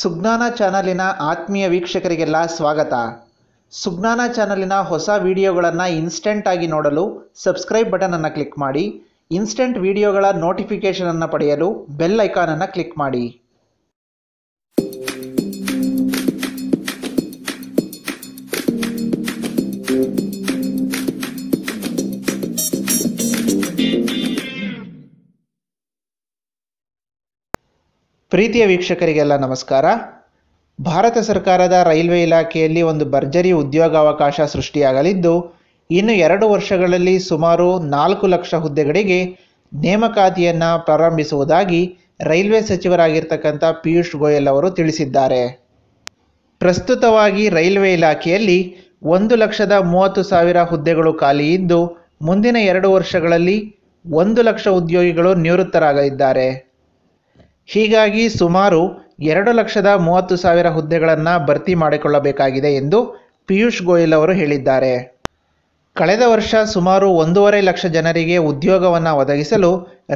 ಸುಜ್ಞಾನ ಚಾನಲಿನ ಆತ್ಮೀಯ ವೀಕ್ಷಕರಿಗೆಲ್ಲ ಸ್ವಾಗತ ಸುಜ್ಞಾನ ಚಾನಲಿನ ಹೊಸ ವಿಡಿಯೋಗಳನ್ನು ಇನ್ಸ್ಟೆಂಟಾಗಿ ನೋಡಲು ಸಬ್ಸ್ಕ್ರೈಬ್ ಬಟನನ್ನು ಕ್ಲಿಕ್ ಮಾಡಿ ಇನ್ಸ್ಟೆಂಟ್ ವಿಡಿಯೋಗಳ ನೋಟಿಫಿಕೇಷನನ್ನು ಪಡೆಯಲು ಬೆಲ್ ಐಕಾನನ್ನು ಕ್ಲಿಕ್ ಮಾಡಿ ಪ್ರೀತಿಯ ವೀಕ್ಷಕರಿಗೆಲ್ಲ ನಮಸ್ಕಾರ ಭಾರತ ಸರ್ಕಾರದ ರೈಲ್ವೆ ಇಲಾಖೆಯಲ್ಲಿ ಒಂದು ಭರ್ಜರಿ ಉದ್ಯೋಗಾವಕಾಶ ಸೃಷ್ಟಿಯಾಗಲಿದ್ದು ಇನ್ನು ಎರಡು ವರ್ಷಗಳಲ್ಲಿ ಸುಮಾರು ನಾಲ್ಕು ಲಕ್ಷ ಹುದ್ದೆಗಳಿಗೆ ನೇಮಕಾತಿಯನ್ನು ಪ್ರಾರಂಭಿಸುವುದಾಗಿ ರೈಲ್ವೆ ಸಚಿವರಾಗಿರ್ತಕ್ಕಂಥ ಪಿಯೂಷ್ ಗೋಯಲ್ ಅವರು ತಿಳಿಸಿದ್ದಾರೆ ಪ್ರಸ್ತುತವಾಗಿ ರೈಲ್ವೆ ಇಲಾಖೆಯಲ್ಲಿ ಒಂದು ಲಕ್ಷದ ಮೂವತ್ತು ಸಾವಿರ ಹುದ್ದೆಗಳು ಖಾಲಿ ಇದ್ದು ಮುಂದಿನ ಎರಡು ವರ್ಷಗಳಲ್ಲಿ ಒಂದು ಲಕ್ಷ ಉದ್ಯೋಗಿಗಳು ನಿವೃತ್ತರಾಗಲಿದ್ದಾರೆ ಹೀಗಾಗಿ ಸುಮಾರು ಎರಡು ಲಕ್ಷದ ಮೂವತ್ತು ಸಾವಿರ ಹುದ್ದೆಗಳನ್ನು ಭರ್ತಿ ಮಾಡಿಕೊಳ್ಳಬೇಕಾಗಿದೆ ಎಂದು ಪಿಯೂಷ್ ಗೋಯಲ್ ಅವರು ಹೇಳಿದ್ದಾರೆ ಕಳೆದ ವರ್ಷ ಸುಮಾರು ಒಂದೂವರೆ ಲಕ್ಷ ಜನರಿಗೆ ಉದ್ಯೋಗವನ್ನು ಒದಗಿಸಲು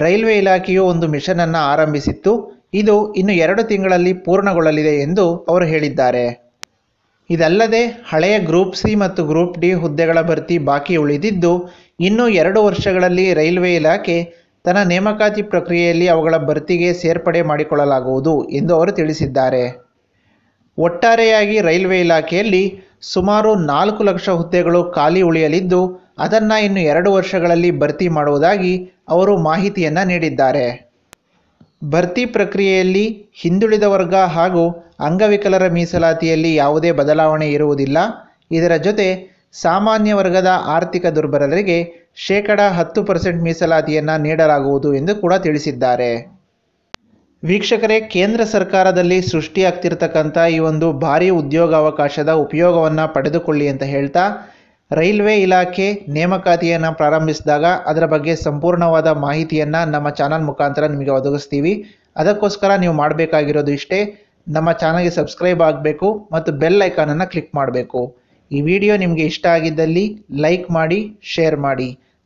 ರೈಲ್ವೆ ಇಲಾಖೆಯು ಒಂದು ಮಿಷನ್ ಅನ್ನು ಆರಂಭಿಸಿತ್ತು ಇದು ಇನ್ನು ಎರಡು ತಿಂಗಳಲ್ಲಿ ಪೂರ್ಣಗೊಳ್ಳಲಿದೆ ಎಂದು ಅವರು ಹೇಳಿದ್ದಾರೆ ಇದಲ್ಲದೆ ಹಳೆಯ ಗ್ರೂಪ್ ಸಿ ಮತ್ತು ಗ್ರೂಪ್ ಡಿ ಹುದ್ದೆಗಳ ಭರ್ತಿ ಬಾಕಿ ಉಳಿದಿದ್ದು ಇನ್ನೂ ಎರಡು ವರ್ಷಗಳಲ್ಲಿ ರೈಲ್ವೆ ಇಲಾಖೆ ತನ್ನ ನೇಮಕಾತಿ ಪ್ರಕ್ರಿಯೆಯಲ್ಲಿ ಅವುಗಳ ಭರ್ತಿಗೆ ಸೇರ್ಪಡೆ ಮಾಡಿಕೊಳ್ಳಲಾಗುವುದು ಎಂದು ಅವರು ತಿಳಿಸಿದ್ದಾರೆ ಒಟ್ಟಾರೆಯಾಗಿ ರೈಲ್ವೆ ಇಲಾಖೆಯಲ್ಲಿ ಸುಮಾರು ನಾಲ್ಕು ಲಕ್ಷ ಹುದ್ದೆಗಳು ಖಾಲಿ ಉಳಿಯಲಿದ್ದು ಅದನ್ನು ಇನ್ನು ಎರಡು ವರ್ಷಗಳಲ್ಲಿ ಭರ್ತಿ ಮಾಡುವುದಾಗಿ ಅವರು ಮಾಹಿತಿಯನ್ನು ನೀಡಿದ್ದಾರೆ ಭರ್ತಿ ಪ್ರಕ್ರಿಯೆಯಲ್ಲಿ ಹಿಂದುಳಿದ ವರ್ಗ ಹಾಗೂ ಅಂಗವಿಕಲರ ಮೀಸಲಾತಿಯಲ್ಲಿ ಯಾವುದೇ ಬದಲಾವಣೆ ಇರುವುದಿಲ್ಲ ಇದರ ಜೊತೆ ಸಾಮಾನ್ಯ ವರ್ಗದ ಆರ್ಥಿಕ ದುರ್ಬಲರಿಗೆ ಶೇಕಡ ಹತ್ತು ಪರ್ಸೆಂಟ್ ಮೀಸಲಾತಿಯನ್ನು ನೀಡಲಾಗುವುದು ಎಂದು ಕೂಡ ತಿಳಿಸಿದ್ದಾರೆ ವೀಕ್ಷಕರೇ ಕೇಂದ್ರ ಸರ್ಕಾರದಲ್ಲಿ ಸೃಷ್ಟಿಯಾಗ್ತಿರ್ತಕ್ಕಂಥ ಈ ಒಂದು ಭಾರೀ ಉದ್ಯೋಗಾವಕಾಶದ ಉಪಯೋಗವನ್ನು ಪಡೆದುಕೊಳ್ಳಿ ಅಂತ ಹೇಳ್ತಾ ರೈಲ್ವೆ ಇಲಾಖೆ ನೇಮಕಾತಿಯನ್ನು ಪ್ರಾರಂಭಿಸಿದಾಗ ಅದರ ಬಗ್ಗೆ ಸಂಪೂರ್ಣವಾದ ಮಾಹಿತಿಯನ್ನು ನಮ್ಮ ಚಾನಲ್ ಮುಖಾಂತರ ನಿಮಗೆ ಒದಗಿಸ್ತೀವಿ ಅದಕ್ಕೋಸ್ಕರ ನೀವು ಮಾಡಬೇಕಾಗಿರೋದು ಇಷ್ಟೇ ನಮ್ಮ ಚಾನಲ್ಗೆ ಸಬ್ಸ್ಕ್ರೈಬ್ ಆಗಬೇಕು ಮತ್ತು ಬೆಲ್ ಐಕಾನನ್ನು ಕ್ಲಿಕ್ ಮಾಡಬೇಕು ಈ ವಿಡಿಯೋ ನಿಮಗೆ ಇಷ್ಟ ಆಗಿದ್ದಲ್ಲಿ ಲೈಕ್ ಮಾಡಿ ಶೇರ್ ಮಾಡಿ